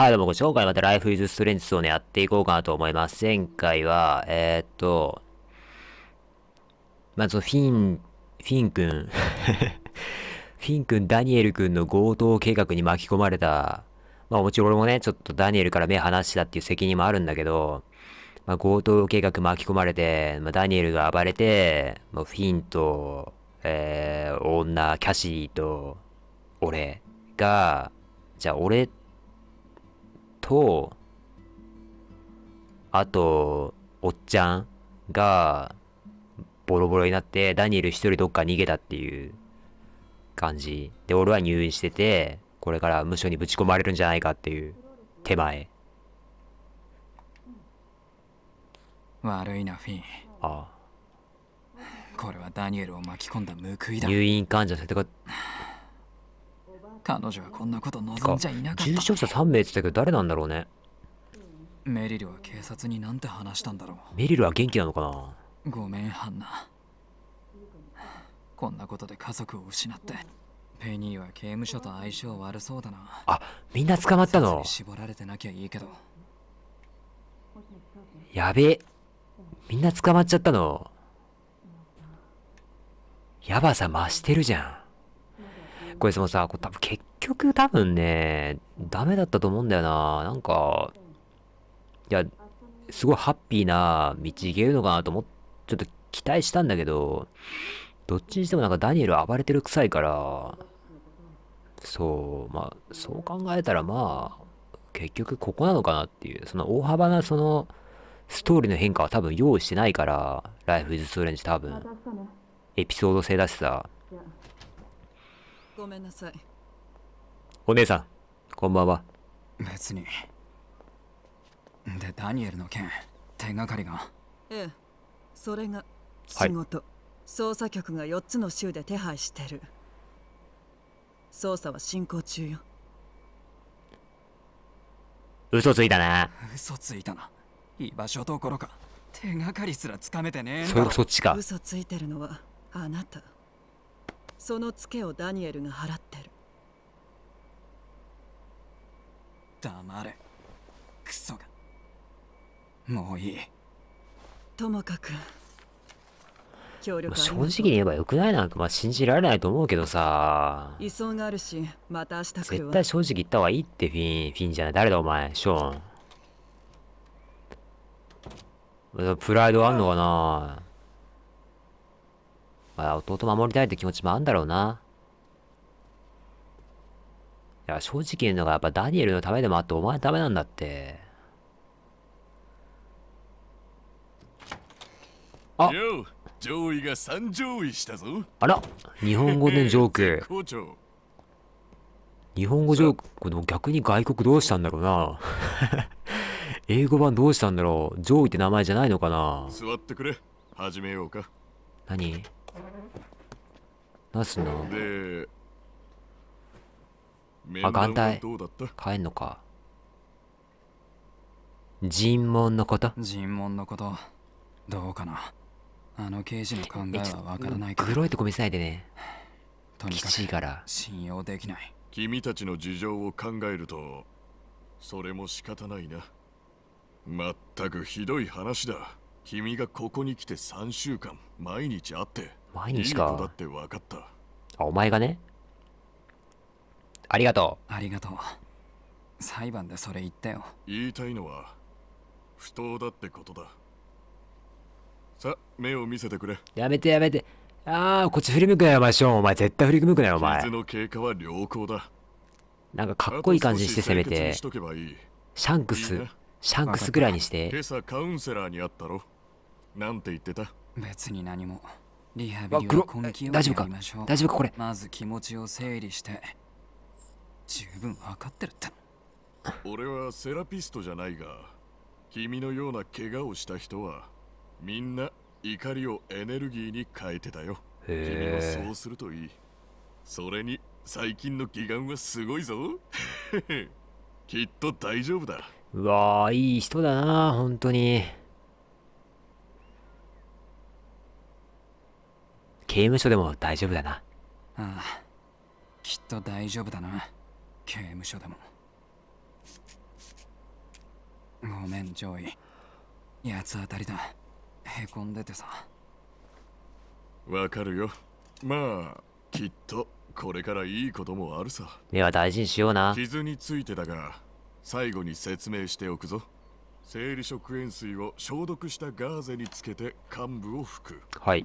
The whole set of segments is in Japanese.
はい、どうもご紹介また Life is Strange をね、やっていこうかなと思います。前回は、えー、っと、まず、フィン、フィンくん、フィンくん、ダニエルくんの強盗計画に巻き込まれた、まあもちろん俺もね、ちょっとダニエルから目離したっていう責任もあるんだけど、まあ強盗計画巻き込まれて、まあダニエルが暴れて、まあ、フィンと、えー、女、キャシーと、俺が、じゃあ俺と、あと、おっちゃんが、ボロボロになって、ダニエル一人どっか逃げたっていう感じ。で、俺は入院してて、これから無所にぶち込まれるんじゃないかっていう、手前。悪いな、フィン。ああ。これはダニエルを巻き込んだ報いだ。入院患者の手が、彼女はこんなこと望んじゃいなかった重症者3名って言ったけど誰なんだろうねメリルは警察になんて話したんだろうメリルは元気なのかなごめんハンナこんなことで家族を失ってペニーは刑務所と相性悪そうだなあみんな捕まったの絞られてなきゃいいけどやべえみんな捕まっちゃったのやばさ増してるじゃんこれそんさ、これ多分結局多分ね、ダメだったと思うんだよな。なんか、いや、すごいハッピーな道行けるのかなと思っちょっと期待したんだけど、どっちにしてもなんかダニエル暴れてる臭いから、そう、まあ、そう考えたらまあ、結局ここなのかなっていう、その大幅なその、ストーリーの変化は多分用意してないから、ライフイズストレンジ多分、エピソード性だしさ、ごめんなさいお姉さんこんばんは別にでダニエルの件手がかりがええそれが仕事、はい、捜査局が4つの州で手配してる捜査は進行中よ嘘ついたな嘘ついたな居場所どころか手がかりすらつかめてねそっちか嘘ついてるのはあなたそのツケをダニエルが払ってる黙れクソがもういいともかく協力正直に言えばよくないなんかまあ信じられないと思うけどさ移送があるしまた明日来る絶対正直言った方がいいってフィンフィンじゃない誰だお前ショーンプライドあんのかなか弟守りたいって気持ちもあるんだろうな。いや、正直言うのがやっぱダニエルのためでもあってお前のためなんだって。あ上位が三上位したぞ。あら日本語でジョーク。日本語ジョーク、この逆に外国どうしたんだろうな。英語版どうしたんだろう上位って名前じゃないのかな座ってくれ。始めようか。何なすのあ、眼帯。帰んのか。尋問のこと尋問のこと、どうかな。あの刑事の考えはわからないけど。黒いとこ見せないでね。とにかくから信用できない。君たちの事情を考えると、それも仕方ないな。まったくひどい話だ。君がここに来て3週間、毎日会って。前にしか。いいだって分かった。あ、お前がね。ありがとう。ありがとう。裁判でそれ言ったよ。言いたいのは、不当だってことだ。さ、目を見せてくれ。やめてやめて。ああ、こっち振り向くなよ、お前、ショーン。お前、絶対振り向くなよ、お前。傷の経過は良好だ。なんかかっこいい感じにして攻めて。しとけばいいシャンクス、シャンクスぐらいにして。今朝カウンセラーに会ったろなんて言ってた別に何も。リハビリは根気を大丈夫か大丈夫かこれまず気持ちを整理して十分分かってるって俺はセラピストじゃないが君のような怪我をした人はみんな怒りをエネルギーに変えてたよ君はそうするといいそれに最近の義眼はすごいぞ きっと大丈夫だうわあいい人だな本当に刑務所でも大丈夫だな。ああ、きっと大丈夫だな。刑務所でも。ごめん、ジョイ。八つ当たりだ。へこんでてさ。わかるよ。まあ、きっとこれからいいこともあるさ。では大事にしような。傷についてだが、最後に説明しておくぞ。生理食塩水を消毒したガーゼにつけて患部を拭く。はい。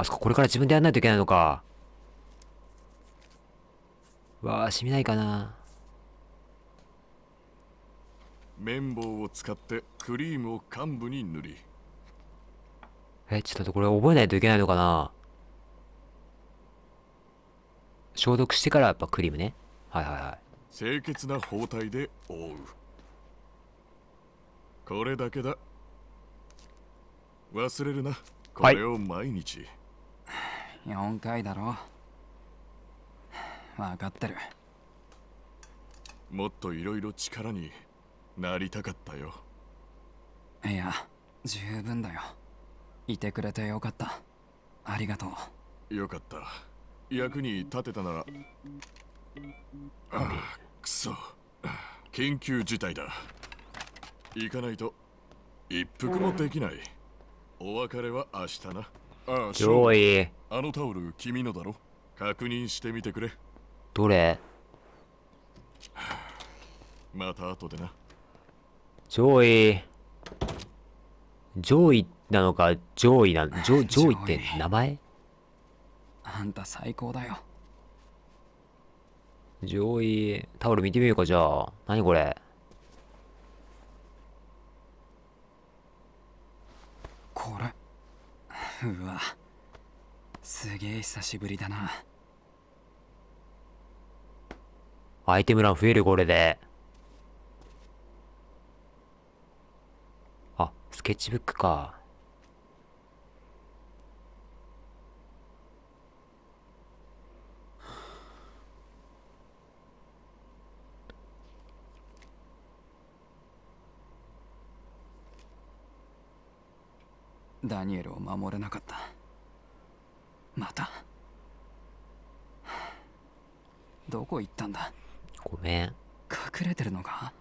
あそここれから自分でやらないといけないのか。わあ、染みないかな。綿棒を使ってクリームを幹部に塗り。え、ちょっとこれ覚えないといけないのかな。消毒してからやっぱクリームね。はいはいはい。清潔な包帯で覆う。これだけだ。忘れるな。これを毎日。はい4回だろ分かってるもっといろいろ力になりたかったよいや十分だよいてくれてよかったありがとうよかった役に立てたならああくそ緊急事態だ行かないと一服もできないお別れは明日なああ上位あのタオル君のだろ確認してみてくれどれまた後でな上位上位なのか上位な上上位って名前あんた最高だよ上位タオル見てみようかじゃあ何これ うわすげえ久しぶりだなアイテム欄増えるこれであスケッチブックかダニエルを守れなかったまたどこ行ったんだごめん隠れてるのか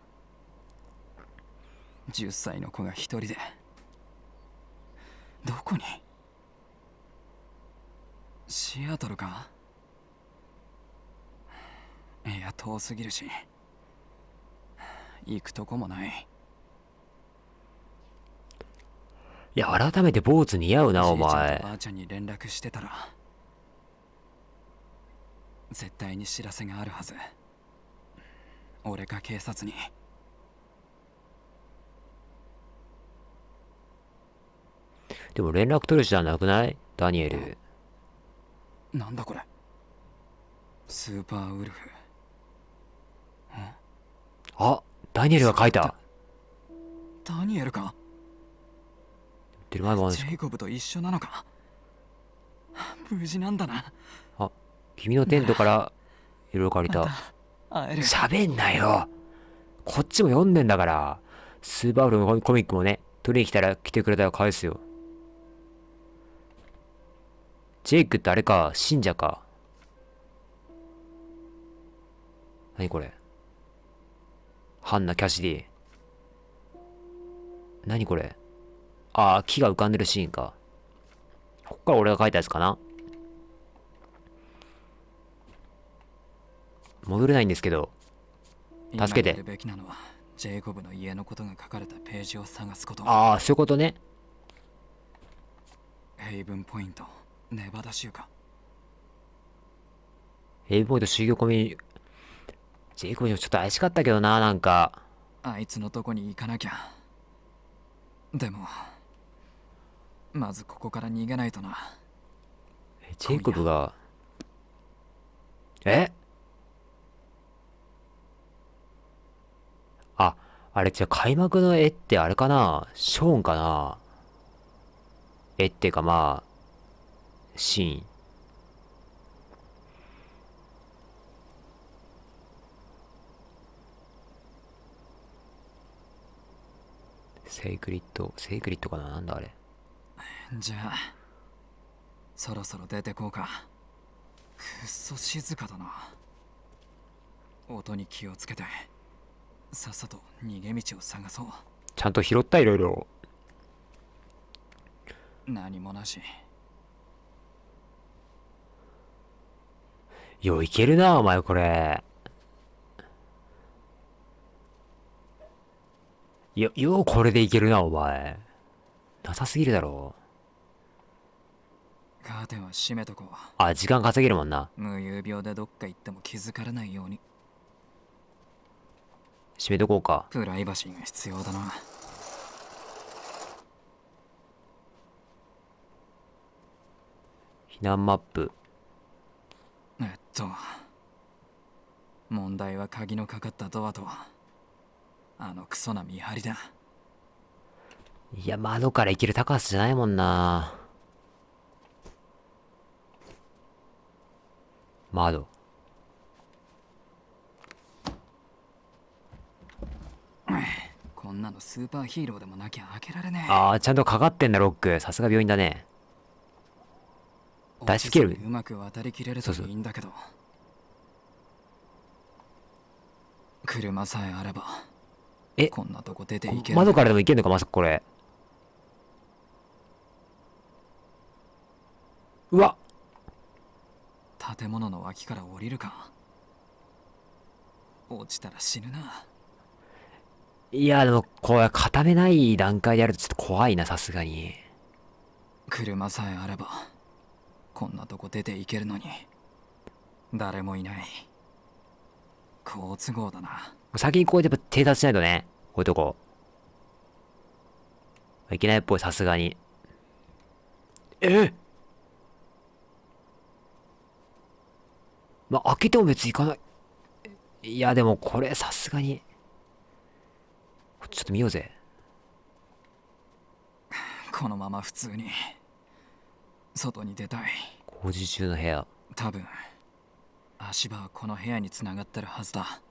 10歳の子が一人でどこにシアトルかいや遠すぎるし行くとこもないいや、改めて坊主似合うな、お前。ばあちゃんに連絡してたら、絶対に知らせがあるはず。俺が警察に。でも連絡取るじゃなくないダニエル。なんだこれスーパーウルフ。あダニエルが書いたダニエルかジェイコブと一緒なのか無事なんだなあ君のテントからいろいろ借りた喋んなよこっちも読んでんだからスーパーフルのコミックもね取りに来たら来てくれたら返すよジェイクってあれか信者か何これハンナ・キャシディ何これああ、木が浮かんでるシーンか。こっから俺が描いたやつかな。戻れないんですけど。助けて。ああそういうことねヘイブンポイントネバダ州かヘイブンポイント修行込みジェイコブにちょっと怪しかったけどななんかあいつのとこに行かなきゃでもまずここから逃げないとなジェイコブがえああれじゃ開幕の絵ってあれかなショーンかな絵っていうかまあシーンセイクリッドセイクリッドかななんだあれじゃあそろそろ出てこうかくっそ静かだな音に気をつけてさっさと逃げ道を探そうちゃんと拾ったいろいろ何もなしよいけるなお前これよようこれでいけるなお前なさすぎるだろうカーテンは閉めとこうあ時間稼げるもんな無遊病でどっか行っても気づかれないように閉めとこうかプライバシーが必要だな避難マップえっと問題は鍵のかかったドアとあのクソな見張りだいや窓から行ける高さじゃないもんな窓。こんなのスーパーヒーローでもなきゃ開けられねえ。ああ、ちゃんとかかってんだ、ロック。さすが病院だね。出し切る。うまく渡りきれるといいんだけど。そうそう車さえあれば。え、こんなとこ出て行け窓からでも行けるのか、まさかこれ。うわ建物の脇から降りるか落ちたら死ぬないやでもこれ固めない段階でやるとちょっと怖いなさすがに車さえあればこんなとこ出ていけるのに誰もいない好都合だな先にこうやって偵察しないとねこういうとこいけないっぽいさすがにえっまあ、開けても別に行かない。いや、でもこれさすがに。ちょっと見ようぜ。このまま普通に。外に出たい。工事中の部屋。多分、足場はこの部屋に繋がってるはずだ。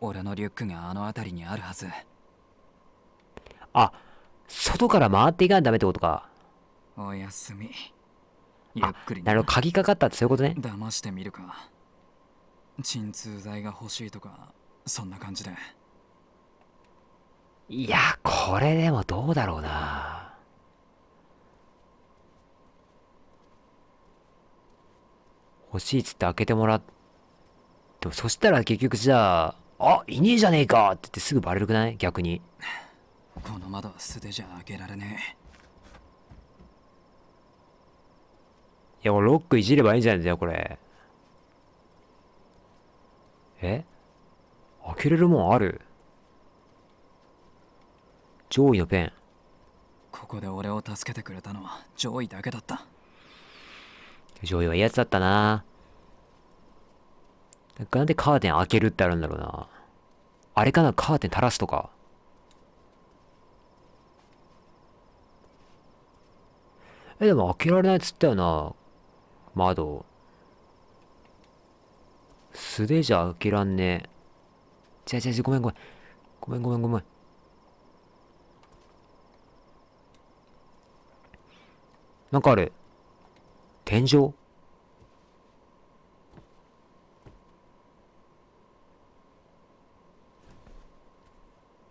俺のリュックがあの辺りにあるはず。あ、外から回っていかんダメってことか。おやすみ。ゆっくりなるほど鍵かかったってそういうことね騙してみるか鎮痛剤が欲しいとかそんな感じでいやこれでもどうだろうな欲しいっつって開けてもらってもそしたら結局じゃああいねえじゃねえかって言ってすぐバレるくない逆にこの窓は素手じゃ開けられねえいや、ロックいじればいいんじゃないんだよ、これ。え開けれるもんある上位のペン。ここで俺を助けてくれたのは上位だけだった。上位はいいやつだったななんでカーテン開けるってあるんだろうなあれかなカーテン垂らすとか。え、でも開けられないっつったよな。窓。素手じゃ開けらんねえ。ちゃちゃちゃ、ごめんごめん。ごめんごめんごめん。なんかある。天井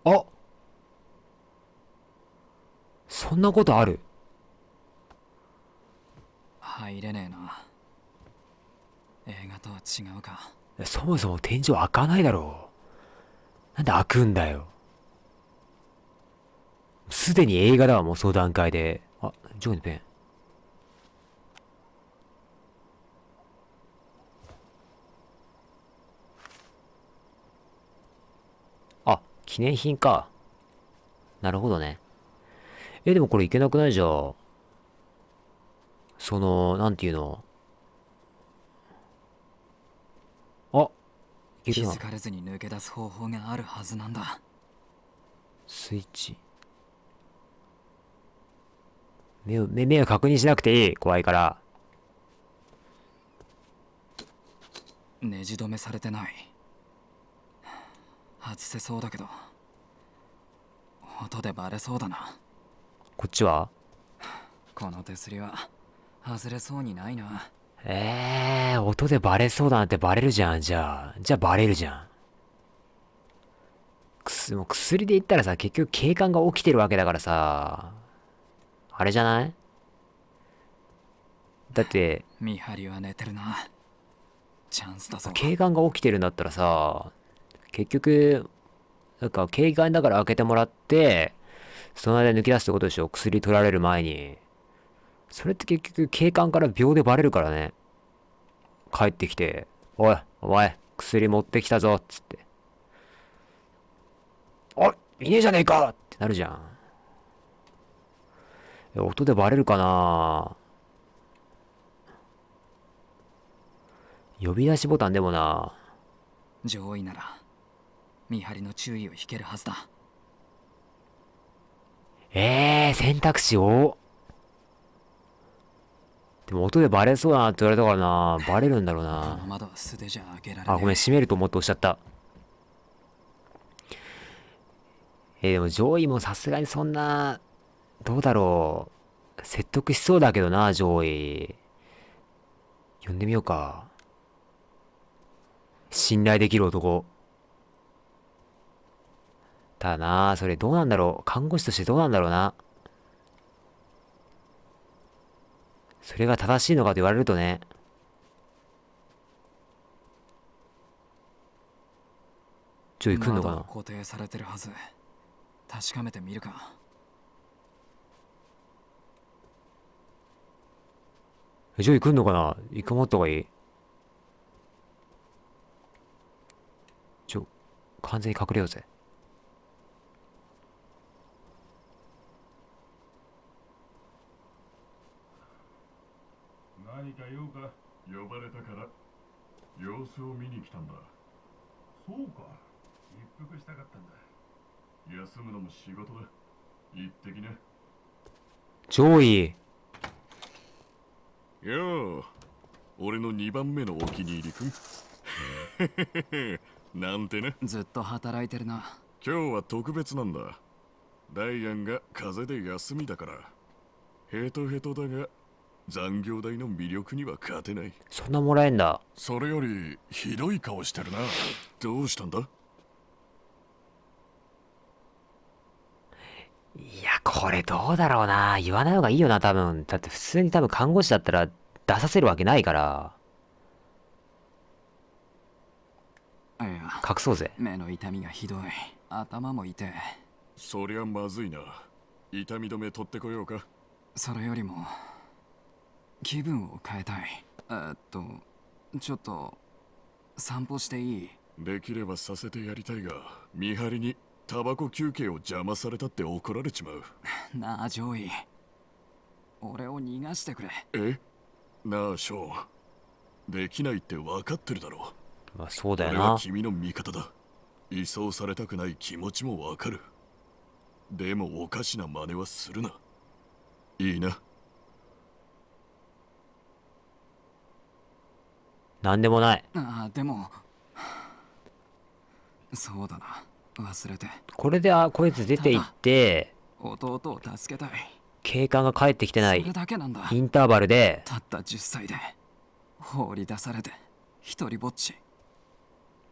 あそんなことある違うかそもそも天井開かないだろうなんで開くんだよすでに映画だわもうその段階であジョーのペンあ記念品かなるほどねえでもこれいけなくないじゃんそのなんていうのいるわ気づかれずに抜け出す方法があるはずなんだスイッチ目を目目を確認しなくていい怖いからねじ止めされてない外せそうだけど音でバレそうだなこっちはこの手すりは外れそうにないなええー、音でバレそうだなんてバレるじゃん、じゃあ。じゃあバレるじゃん。くす、もう薬で言ったらさ、結局警官が起きてるわけだからさ、あれじゃないだって、見張りは寝てるな。チャンスだぞ。警官が起きてるんだったらさ、結局、なんか警官だから開けてもらって、その間抜け出すってことでしょ薬取られる前に。それって結局警官から秒でバレるからね。帰ってきて、おい、お前、薬持ってきたぞ、っつって。おい、いねえじゃねえかってなるじゃん。音でバレるかな呼び出しボタンでもな上位なら、見張りの注意を引けるはずだ。ええー、選択肢を。でも音でバレそうだなって言われたからなバレるんだろうなあごめん閉めると思っておっしゃったえー、でも上位もさすがにそんなどうだろう説得しそうだけどな上位呼んでみようか信頼できる男ただなそれどうなんだろう看護師としてどうなんだろうなそれが正しいのかと言われるとね。ちょ、行くのかな固定されてるはず。確かめてみるか。ジョイ来んのかな行くもった方がいいちょ、完全に隠れようぜ。何か用か呼ばれたから様子を見に来たんだそうか一服したかったんだ休むのも仕事だ行ってきな上位よう俺の2番目のお気に入りくん なんてねずっと働いてるな今日は特別なんだダイアンが風邪で休みだからヘトヘトだが残業代の魅力には勝てないそんなもらえんだそれよりひどい顔してるなどうしたんだいやこれどうだろうな言わない方がいいよな多分だって普通に多分看護師だったら出させるわけないから隠そうぜ目の痛みがひどい頭も痛いそりゃまずいな痛み止め取ってこようかそれよりも気分を変えたいえっとちょっと散歩していいできればさせてやりたいが見張りにタバコ休憩を邪魔されたって怒られちまう なあジョイ俺を逃がしてくれえなあショーできないって分かってるだろうあそうだよな俺は君の味方だ移送されたくない気持ちもわかるでもおかしな真似はするないいな何でもないああでもそうだな忘れてこれであこいつ出て行って弟を助けたい警官が帰ってきてないインターバルでたった10歳で放り出されて一人ぼっち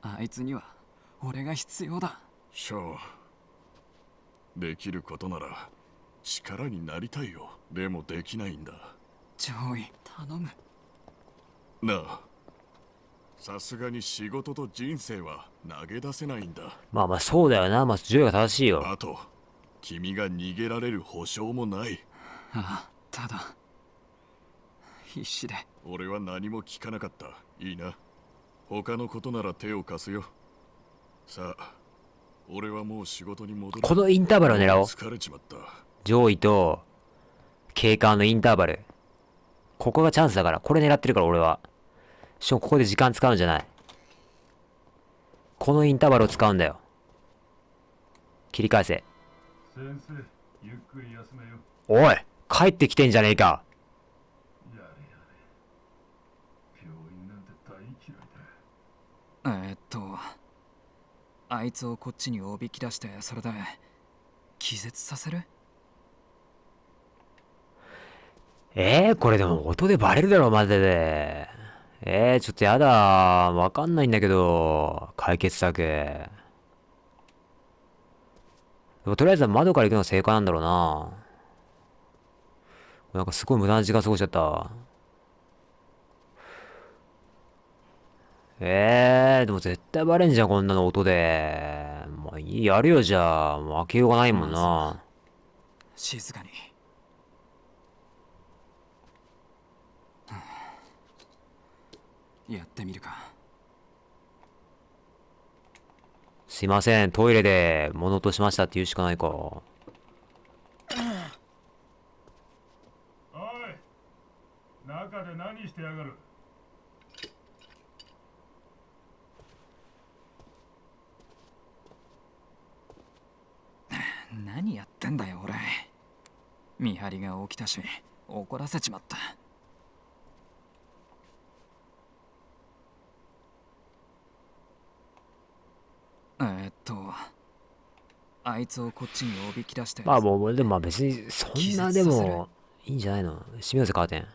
あいつには俺が必要だショーできることなら力になりたいよでもできないんだ上位頼むなあさすがに仕事と人生は投げ出せないんだまあまあそうだよなまあジョイが正しいよあと君が逃げられる保証もないああただ必死で俺は何も聞かなかったいいな他のことなら手を貸すよさあ俺はもう仕事に戻るこのインターバルを狙おう疲れちまった上位と警官のインターバルここがチャンスだからこれ狙ってるから俺はしかもここで時間使うんじゃない。このインターバルを使うんだよ。切り返せ。先生、ゆっくり休めよ。おい帰ってきてんじゃねえかやれやれ。病院なんて大嫌いだ。えっと、あいつをこっちにおびき出して、それで、気絶させるえー、これでも音でバレるだろ、マジで。えー、ちょっとやだわかんないんだけど、解決策。でもとりあえずは窓から行くのが正解なんだろうな。なんかすごい無駄な時間過ごしちゃった。ええー、でも絶対バレんじゃん、こんなの音で。まあ、やるよ、じゃあ。もう開けようがないもんな。静かに。やってみるかすいませんトイレで物落としましたって言うしかないかおい中で何してやがる何やってんだよ俺見張りが起きたし怒らせちまったえー、っとあいつをこっちにおびき出してまあもうでもまあ別にそんなでもいいんじゃないの閉めようぜカーテン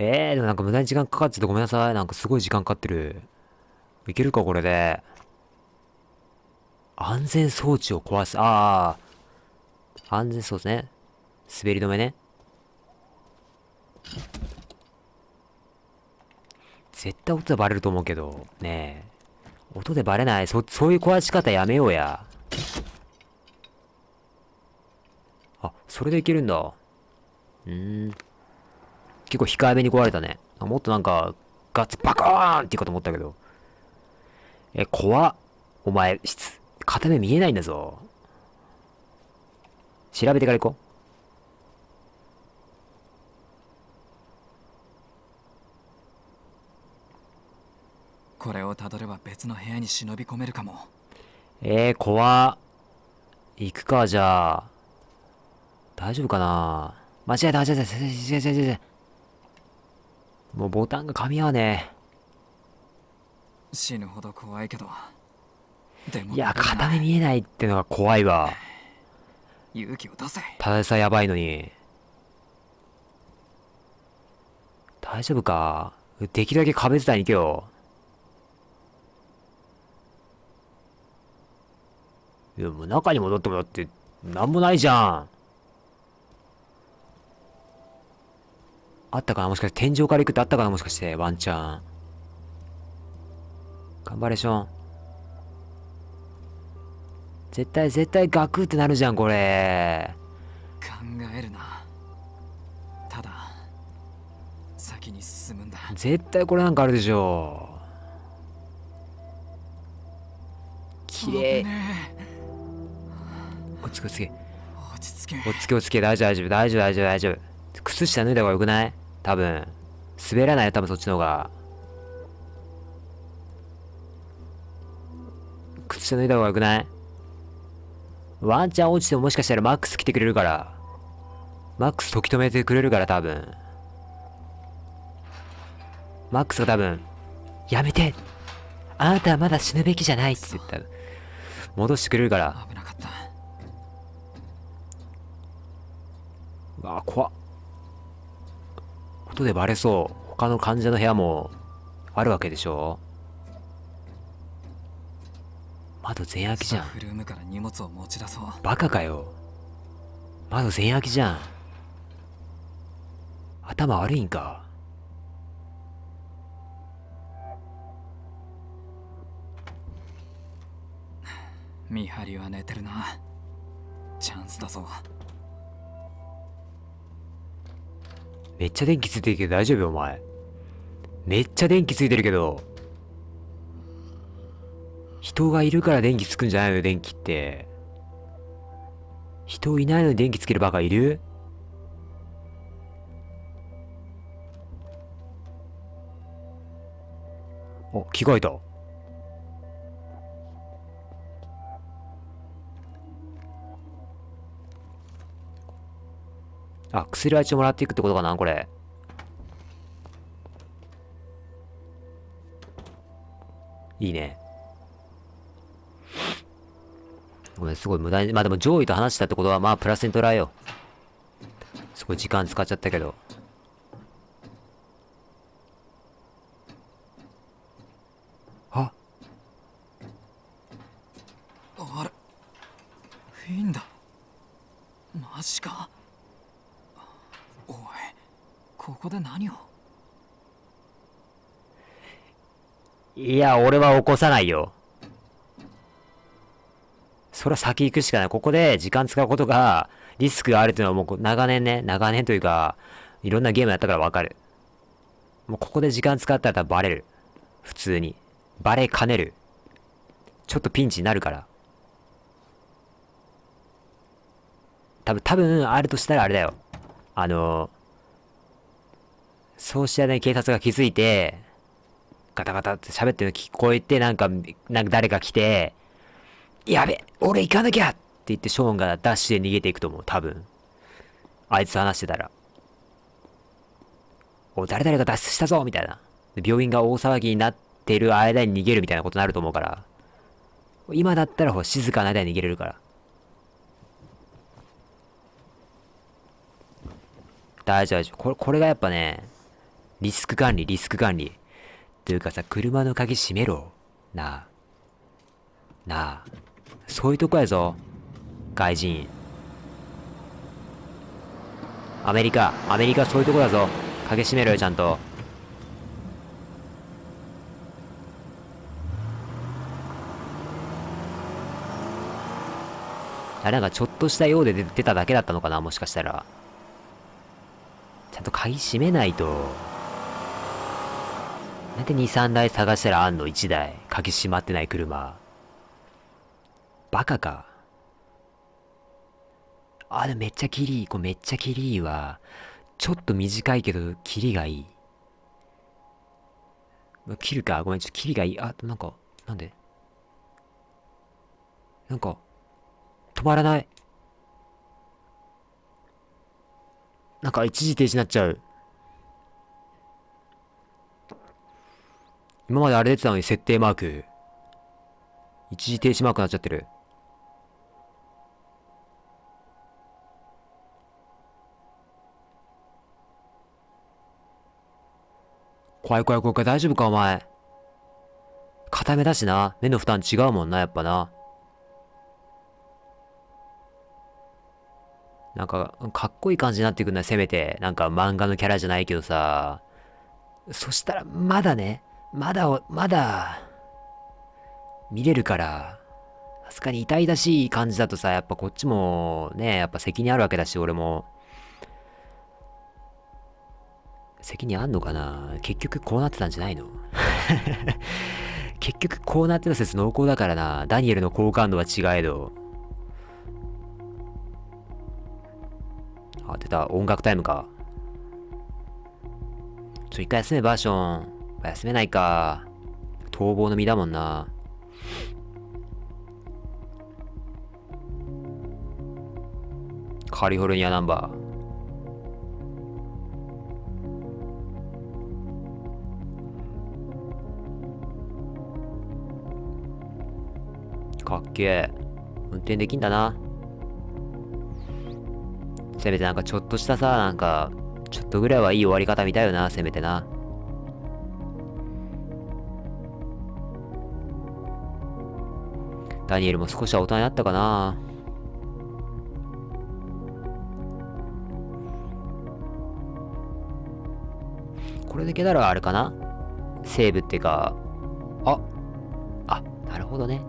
えー、でもなんか無駄に時間かかっちゃってごめんなさい。なんかすごい時間かかってる。いけるかこれで。安全装置を壊す。ああ。安全装置ね。滑り止めね。絶対音でバレると思うけど、ねえ。音でバレない。そ、そういう壊し方やめようや。あ、それでいけるんだ。うん。結構控えめに壊れたね。もっとなんか、ガッツバコーンっていうかと思ったけど。え、怖っ。お前、片目見えないんだぞ。調べてから行こう。これをたどれば別の部屋に忍び込めるかもえー、怖行くかじゃあ大丈夫かな間違えた間違えた違う違う違うもうボタンが噛み合わねえ死ぬほど怖いけどでもいや片目見えないってのが怖いわ勇気を出せたださやばいのに大丈夫かできるだけ壁伝いに行けよいや、もう中に戻ってもらって、なんもないじゃん。あったかなもしかして天井から行くってあったかなもしかしてワンチャン。頑張れション。絶対絶対ガクってなるじゃんこれ。考えるな。ただ、先に進むんだ。絶対これなんかあるでしょ。綺麗。落ち着け落ち着け落ち着け落ち着け落ち着け大丈夫大丈夫大丈夫大丈夫靴下脱いだ方がよくない多分滑らないよ多分そっちの方が靴下脱いだ方がよくないワンチャン落ちてももしかしたらマックス来てくれるからマックス時止めてくれるから多分マックスが多分やめてあなたはまだ死ぬべきじゃないって言った戻してくれるから危なかったうわ怖っ。でバレそう。他の患者の部屋もあるわけでしょ窓全開きじゃん。ルームから荷物を持ち出そう。バカかよ。窓全開きじゃん。頭悪いんか。見張りは寝てるな。チャンスだぞ。めっちゃ電気ついてるけど大丈夫よ、お前。めっちゃ電気ついてるけど。人がいるから電気つくんじゃないの電気って。人いないのに電気つけるバカいるお、着替えた。あ、薬は一応もらっていくってことかな、これ。いいね。ごめん、すごい無駄に。まあでも上位と話したってことは、まあプラスに捉えよう。すごい時間使っちゃったけど。ああれいいんだ。マジか。ここで何をいや、俺は起こさないよ。それは先行くしかない。ここで時間使うことがリスクがあるというのはもう長年ね、長年というか、いろんなゲームやったからわかる。もうここで時間使ったらバレる。普通に。バレかねる。ちょっとピンチになるから。多分、多分、あるとしたらあれだよ。あのー、そうしてるね、警察が気づいて、ガタガタって喋ってるの聞こえて、なんか、なんか誰か来て、やべ俺行かなきゃって言ってショーンがダッシュで逃げていくと思う、多分。あいつ話してたら。お、誰々が脱出したぞみたいな。病院が大騒ぎになってる間に逃げるみたいなことになると思うから。今だったらほ静かな間に逃げれるから。大丈夫、これ、これがやっぱね、リスク管理、リスク管理。というかさ、車の鍵閉めろ。なあ。なあ。そういうとこやぞ。外人。アメリカ、アメリカそういうとこだぞ。鍵閉めろよ、ちゃんと。あれなんかちょっとしたようで出ただけだったのかな、もしかしたら。ちゃんと鍵閉めないと。なんで2、3台探したらあんの1台。鍵閉まってない車。バカか。あ、でもめっちゃキリいい。これめっちゃキリいいわ。ちょっと短いけど、キリがいい。切るか。ごめん、ちょっとキリがいい。あ、なんか、なんでなんか、止まらない。なんか一時停止になっちゃう。今まであれ出てたのに設定マーク。一時停止マークになっちゃってる。怖い怖い怖い大丈夫かお前。固めだしな。目の負担違うもんな、やっぱな。なんか、かっこいい感じになってくんな、せめて。なんか漫画のキャラじゃないけどさ。そしたら、まだね、まだ、まだ、見れるから、さすがに痛々しい感じだとさ、やっぱこっちもね、やっぱ責任あるわけだし、俺も。責任あんのかな結局こうなってたんじゃないの 結局こうなってた説濃厚だからな。ダニエルの好感度は違えど。あ、出た。音楽タイムか。ちょ、一回休め、バーション。休めないか。逃亡の身だもんな。カリフォルニアナンバー。かっけえ。運転できんだな。せめてなんかちょっとしたさ、なんか、ちょっとぐらいはいい終わり方見たいよな、せめてな。ダニエルも少しは大人になったかなこれだけならあれかなセーブっていうか、あ、あ、なるほどね。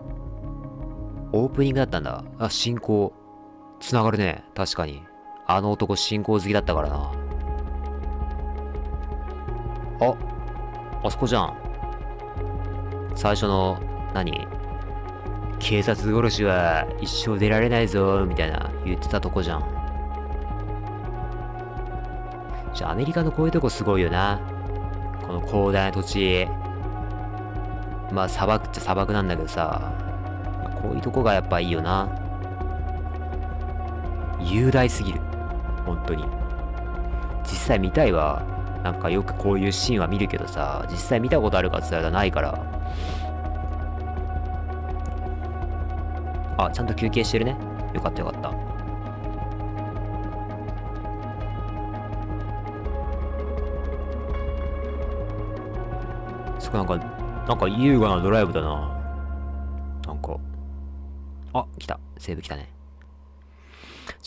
オープニングだったんだ。あ、進行。つながるね。確かに。あの男進行好きだったからな。あ、あそこじゃん。最初の、何警察殺しは一生出られないぞ、みたいな言ってたとこじゃん。じゃアメリカのこういうとこすごいよな。この広大な土地。まあ砂漠っちゃ砂漠なんだけどさ。こういうとこがやっぱいいよな。雄大すぎる。本当に。実際見たいわ。なんかよくこういうシーンは見るけどさ、実際見たことあるかって言ったらないから。あ、ちゃんと休憩してるね。よかったよかった。すごいなんか、なんか優雅なドライブだな。なんか。あ、来た。セーブ来たね。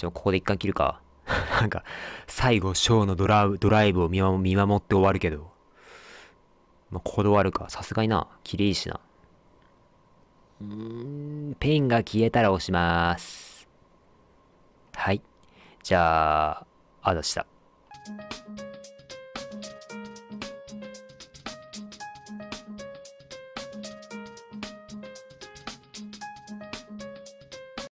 ゃあここで一回切るか。なんか、最後、ショーのドラドライブを見守って終わるけど。まあ、ここで終わるか。さすがにな。綺麗しな。うーん、ペンが消えたら押します。はい。じゃあ、あ、出した。